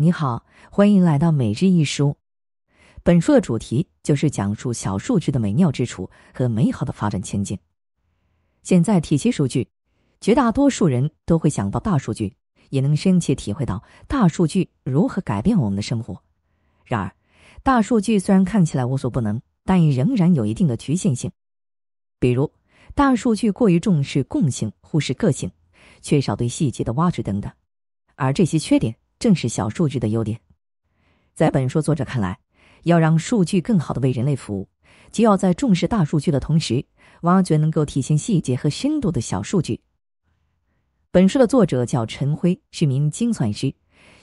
你好，欢迎来到每日一书。本书的主题就是讲述小数据的美妙之处和美好的发展前景。现在提起数据，绝大多数人都会想到大数据，也能深切体会到大数据如何改变我们的生活。然而，大数据虽然看起来无所不能，但也仍然有一定的局限性，比如大数据过于重视共性，忽视个性，缺少对细节的挖掘等等。而这些缺点。正是小数据的优点，在本书作者看来，要让数据更好地为人类服务，就要在重视大数据的同时，挖掘能够体现细节和深度的小数据。本书的作者叫陈辉，是名精算师，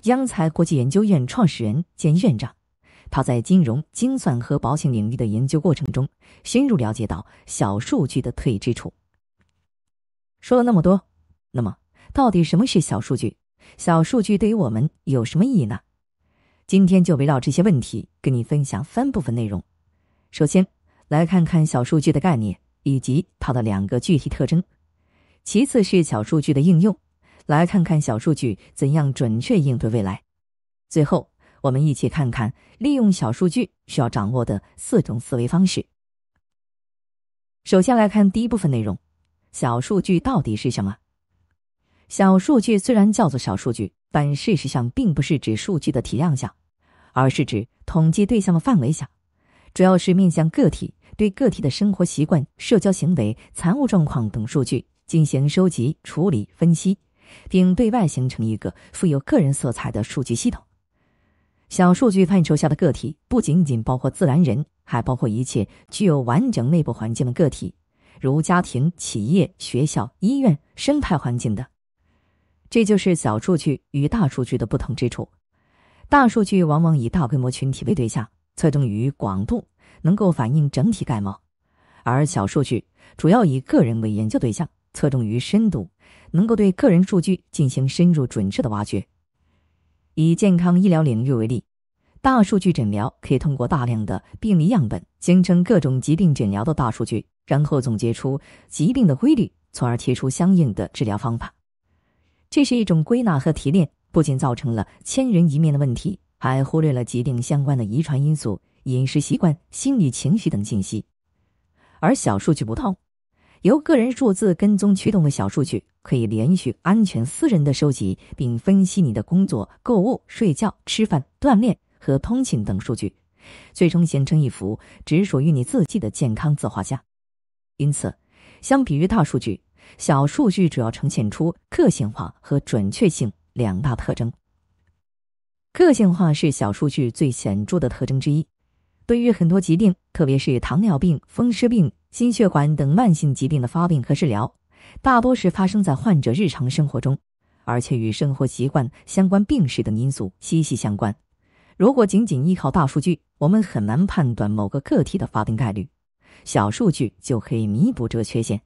央财国际研究院创始人兼院长。他在金融精算和保险领域的研究过程中，深入了解到小数据的特异之处。说了那么多，那么到底什么是小数据？小数据对于我们有什么意义呢？今天就围绕这些问题跟你分享三部分内容。首先，来看看小数据的概念以及它的两个具体特征。其次是小数据的应用，来看看小数据怎样准确应对未来。最后，我们一起看看利用小数据需要掌握的四种思维方式。首先来看第一部分内容：小数据到底是什么？小数据虽然叫做小数据，但事实上并不是指数据的体量小，而是指统计对象的范围小，主要是面向个体，对个体的生活习惯、社交行为、财务状况等数据进行收集、处理、分析，并对外形成一个富有个人色彩的数据系统。小数据范畴下的个体不仅仅包括自然人，还包括一切具有完整内部环境的个体，如家庭、企业、学校、医院、生态环境等。这就是小数据与大数据的不同之处。大数据往往以大规模群体为对象，侧重于广度，能够反映整体概貌；而小数据主要以个人为研究对象，侧重于深度，能够对个人数据进行深入、准确的挖掘。以健康医疗领域为例，大数据诊疗可以通过大量的病例样本形成各种疾病诊疗的大数据，然后总结出疾病的规律，从而提出相应的治疗方法。这是一种归纳和提炼，不仅造成了千人一面的问题，还忽略了疾病相关的遗传因素、饮食习惯、心理情绪等信息。而小数据不同，由个人数字跟踪驱动的小数据，可以连续、安全、私人的收集并分析你的工作、购物、睡觉、吃饭、锻炼和通勤等数据，最终形成一幅只属于你自己的健康自画像。因此，相比于大数据。小数据主要呈现出个性化和准确性两大特征。个性化是小数据最显著的特征之一。对于很多疾病，特别是糖尿病、风湿病、心血管等慢性疾病的发病和治疗，大多是发生在患者日常生活中，而且与生活习惯、相关病史等因素息息相关。如果仅仅依靠大数据，我们很难判断某个个体的发病概率。小数据就可以弥补这个缺陷。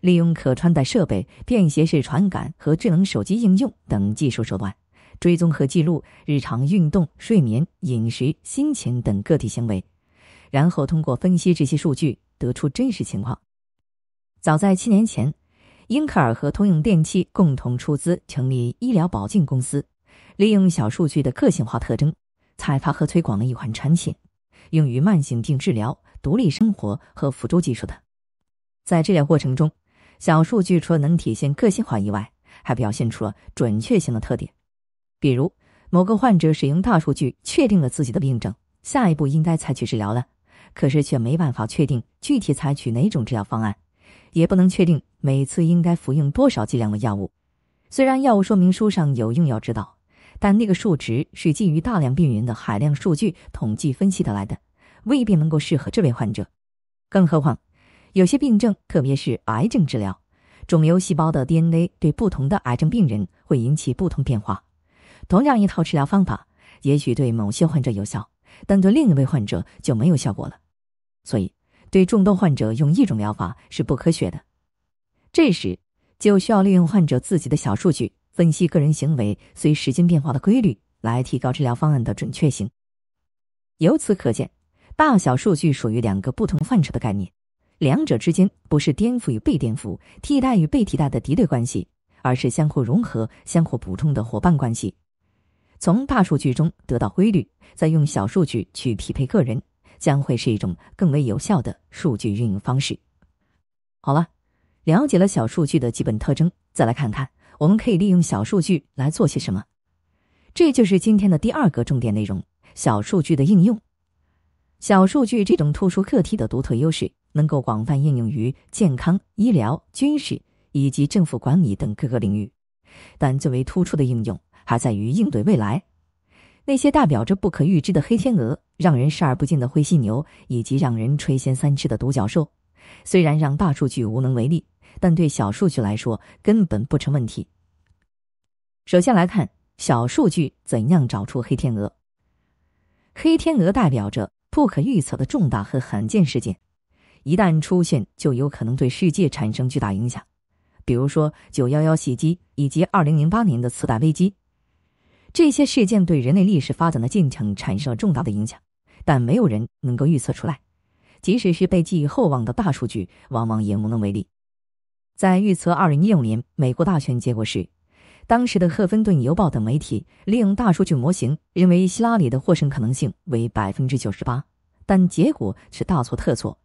利用可穿戴设备、便携式传感和智能手机应用等技术手段，追踪和记录日常运动、睡眠、饮食、心情等个体行为，然后通过分析这些数据得出真实情况。早在七年前，英特尔和通用电气共同出资成立医疗保健公司，利用小数据的个性化特征，开发和推广了一款产品，用于慢性病治疗、独立生活和辅助技术的，在治疗过程中。小数据除了能体现个性化以外，还表现出了准确性的特点。比如，某个患者使用大数据确定了自己的病症，下一步应该采取治疗了，可是却没办法确定具体采取哪种治疗方案，也不能确定每次应该服用多少剂量的药物。虽然药物说明书上有用药指导，但那个数值是基于大量病人的海量数据统计分析得来的，未必能够适合这位患者。更何况。有些病症，特别是癌症治疗，肿瘤细胞的 DNA 对不同的癌症病人会引起不同变化。同样一套治疗方法，也许对某些患者有效，但对另一位患者就没有效果了。所以，对众多患者用一种疗法是不科学的。这时就需要利用患者自己的小数据分析个人行为随时间变化的规律，来提高治疗方案的准确性。由此可见，大小数据属于两个不同范畴的概念。两者之间不是颠覆与被颠覆、替代与被替代的敌对关系，而是相互融合、相互补充的伙伴关系。从大数据中得到规律，再用小数据去匹配个人，将会是一种更为有效的数据运营方式。好了，了解了小数据的基本特征，再来看看我们可以利用小数据来做些什么。这就是今天的第二个重点内容：小数据的应用。小数据这种突出个体的独特优势。能够广泛应用于健康、医疗、军事以及政府管理等各个领域，但最为突出的应用还在于应对未来那些代表着不可预知的黑天鹅、让人视而不见的灰犀牛以及让人垂涎三尺的独角兽。虽然让大数据无能为力，但对小数据来说根本不成问题。首先来看小数据怎样找出黑天鹅。黑天鹅代表着不可预测的重大和罕见事件。一旦出现，就有可能对世界产生巨大影响。比如说，九幺幺袭击以及二零零八年的次贷危机，这些事件对人类历史发展的进程产生了重大的影响。但没有人能够预测出来，即使是被寄予厚望的大数据，往往也无能为力。在预测二零一五年美国大选结果时，当时的《赫芬顿邮报》等媒体利用大数据模型，认为希拉里的获胜可能性为百分之九十八，但结果是大错特错。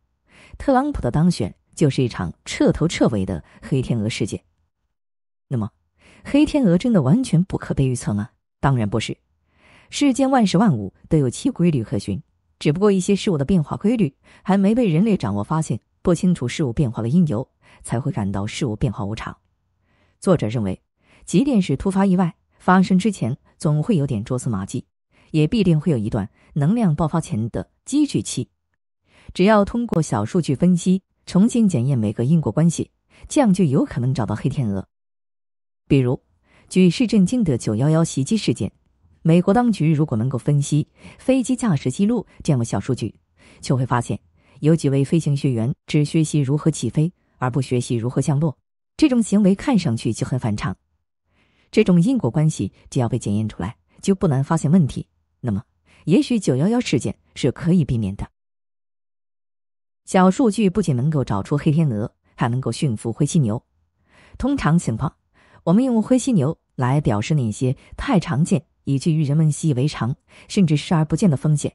特朗普的当选就是一场彻头彻尾的黑天鹅事件。那么，黑天鹅真的完全不可被预测吗？当然不是。世间万事万物都有其规律可循，只不过一些事物的变化规律还没被人类掌握发现，不清楚事物变化的因由，才会感到事物变化无常。作者认为，即便是突发意外发生之前，总会有点蛛丝马迹，也必定会有一段能量爆发前的积聚期。只要通过小数据分析，重新检验每个因果关系，这样就有可能找到黑天鹅。比如，举市震惊的九幺幺袭击事件，美国当局如果能够分析飞机驾驶记录这样的小数据，就会发现有几位飞行学员只学习如何起飞，而不学习如何降落。这种行为看上去就很反常。这种因果关系只要被检验出来，就不难发现问题。那么，也许九幺幺事件是可以避免的。小数据不仅能够找出黑天鹅，还能够驯服灰犀牛。通常情况，我们用灰犀牛来表示那些太常见以至于人们习以为常，甚至视而不见的风险。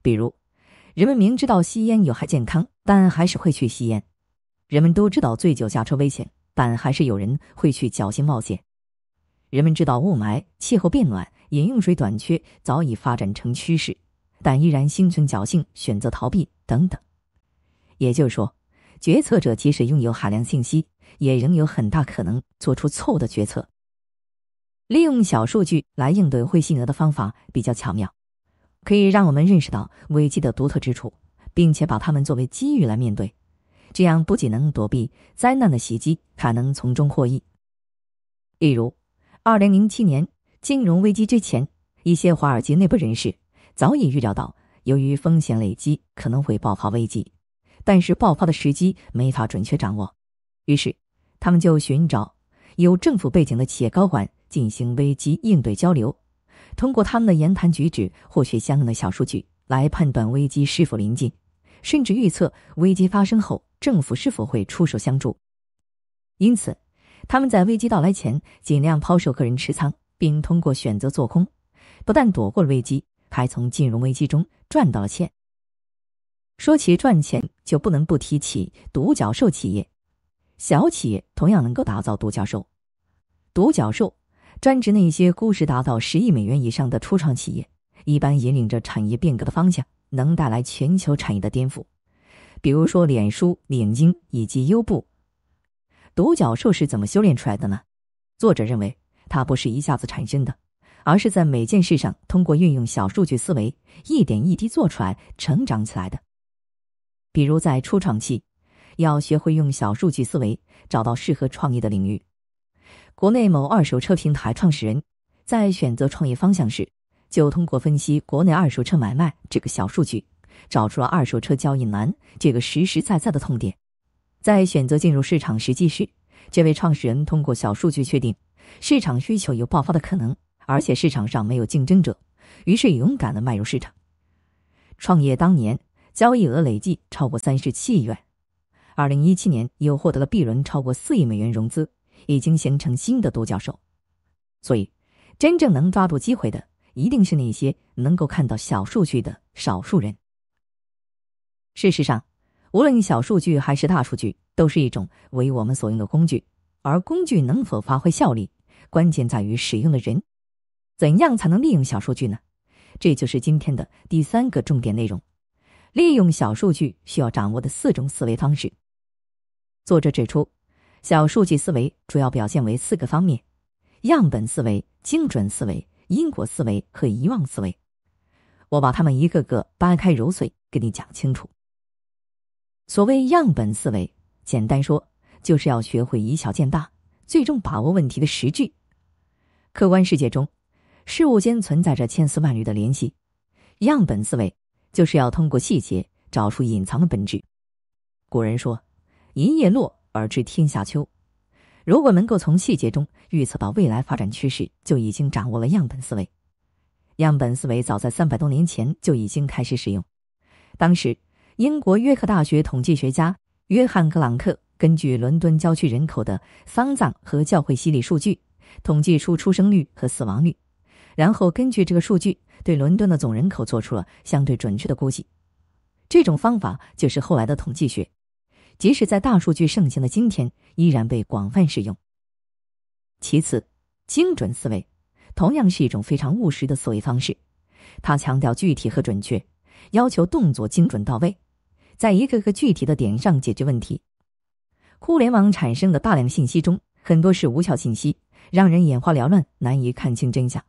比如，人们明知道吸烟有害健康，但还是会去吸烟；人们都知道醉酒驾车危险，但还是有人会去侥幸冒险；人们知道雾霾、气候变暖、饮用水短缺早已发展成趋势，但依然心存侥幸选择逃避等等。也就是说，决策者即使拥有海量信息，也仍有很大可能做出错误的决策。利用小数据来应对灰犀牛的方法比较巧妙，可以让我们认识到危机的独特之处，并且把它们作为机遇来面对。这样不仅能躲避灾难的袭击，还能从中获益。例如，二零零七年金融危机之前，一些华尔街内部人士早已预料到，由于风险累积，可能会爆发危机。但是，爆发的时机没法准确掌握，于是他们就寻找有政府背景的企业高管进行危机应对交流，通过他们的言谈举止获取相应的小数据，来判断危机是否临近，甚至预测危机发生后政府是否会出手相助。因此，他们在危机到来前尽量抛售个人持仓，并通过选择做空，不但躲过了危机，还从金融危机中赚到了钱。说起赚钱，就不能不提起独角兽企业。小企业同样能够打造独角兽。独角兽专指那些估值达到十亿美元以上的初创企业，一般引领着产业变革的方向，能带来全球产业的颠覆。比如说，脸书、领英以及优步。独角兽是怎么修炼出来的呢？作者认为，它不是一下子产生的，而是在每件事上通过运用小数据思维，一点一滴做出来，成长起来的。比如在初创期，要学会用小数据思维找到适合创业的领域。国内某二手车平台创始人在选择创业方向时，就通过分析国内二手车买卖这个小数据，找出了二手车交易难这个实实在在的痛点。在选择进入市场时机时，这位创始人通过小数据确定市场需求有爆发的可能，而且市场上没有竞争者，于是勇敢的迈入市场。创业当年。交易额累计超过三十七亿元，二零一七年又获得了 B 轮超过四亿美元融资，已经形成新的独角兽。所以，真正能抓住机会的，一定是那些能够看到小数据的少数人。事实上，无论小数据还是大数据，都是一种为我们所用的工具。而工具能否发挥效力，关键在于使用的人。怎样才能利用小数据呢？这就是今天的第三个重点内容。利用小数据需要掌握的四种思维方式，作者指出，小数据思维主要表现为四个方面：样本思维、精准思维、因果思维和遗忘思维。我把它们一个个掰开揉碎，给你讲清楚。所谓样本思维，简单说，就是要学会以小见大，最终把握问题的实质。客观世界中，事物间存在着千丝万缕的联系，样本思维。就是要通过细节找出隐藏的本质。古人说：“一叶落而知天下秋。”如果能够从细节中预测到未来发展趋势，就已经掌握了样本思维。样本思维早在三百多年前就已经开始使用。当时，英国约克大学统计学家约翰·格朗克根据伦敦郊区人口的丧葬和教会洗礼数据，统计出出生率和死亡率。然后根据这个数据，对伦敦的总人口做出了相对准确的估计。这种方法就是后来的统计学，即使在大数据盛行的今天，依然被广泛使用。其次，精准思维同样是一种非常务实的思维方式，它强调具体和准确，要求动作精准到位，在一个个具体的点上解决问题。互联网产生的大量信息中，很多是无效信息，让人眼花缭乱，难以看清真相。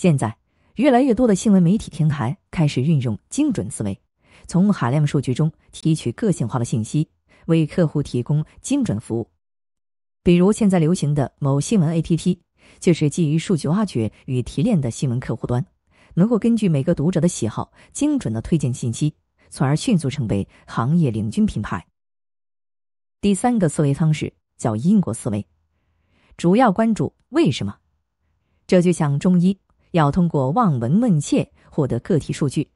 现在，越来越多的新闻媒体平台开始运用精准思维，从海量数据中提取个性化的信息，为客户提供精准服务。比如现在流行的某新闻 APP，就是基于数据挖掘与提炼的新闻客户端，能够根据每个读者的喜好，精准的推荐信息，从而迅速成为行业领军品牌。第三个思维方式叫因果思维，主要关注为什么？这就像中医。要通过望闻问切获得个体数据，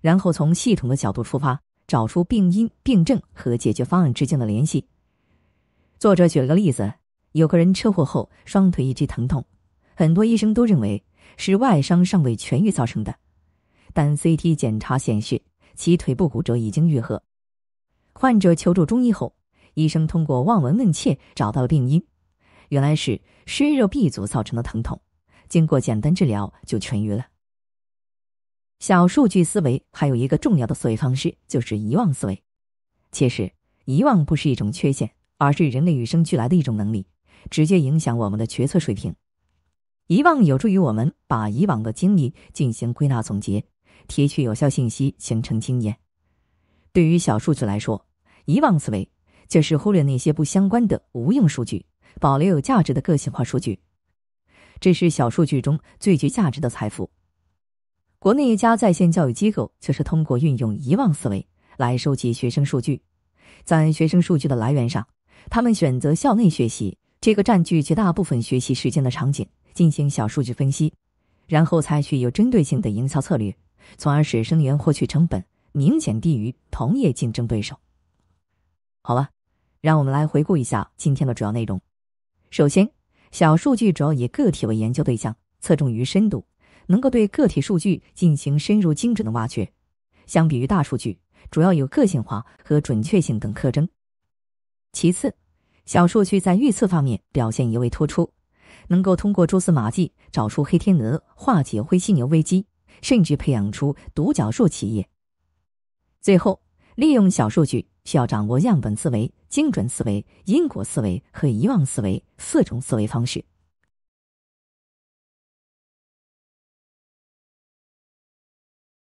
然后从系统的角度出发，找出病因、病症和解决方案之间的联系。作者举了个例子：有个人车祸后双腿一直疼痛，很多医生都认为是外伤尚未痊愈造成的，但 CT 检查显示其腿部骨折已经愈合。患者求助中医后，医生通过望闻问切找到了病因，原来是湿热闭阻造成的疼痛。经过简单治疗就痊愈了。小数据思维还有一个重要的思维方式就是遗忘思维。其实，遗忘不是一种缺陷，而是人类与生俱来的一种能力，直接影响我们的决策水平。遗忘有助于我们把以往的经历进行归纳总结，提取有效信息，形成经验。对于小数据来说，遗忘思维就是忽略那些不相关的无用数据，保留有价值的个性化数据。这是小数据中最具价值的财富。国内一家在线教育机构则是通过运用遗忘思维来收集学生数据。在学生数据的来源上，他们选择校内学习这个占据绝大部分学习时间的场景进行小数据分析，然后采取有针对性的营销策略，从而使生源获取成本明显低于同业竞争对手。好了，让我们来回顾一下今天的主要内容。首先。小数据主要以个体为研究对象，侧重于深度，能够对个体数据进行深入精准的挖掘。相比于大数据，主要有个性化和准确性等特征。其次，小数据在预测方面表现尤为突出，能够通过蛛丝马迹找出黑天鹅，化解灰犀牛危机，甚至培养出独角兽企业。最后。利用小数据，需要掌握样本思维、精准思维、因果思维和遗忘思维四种思维方式。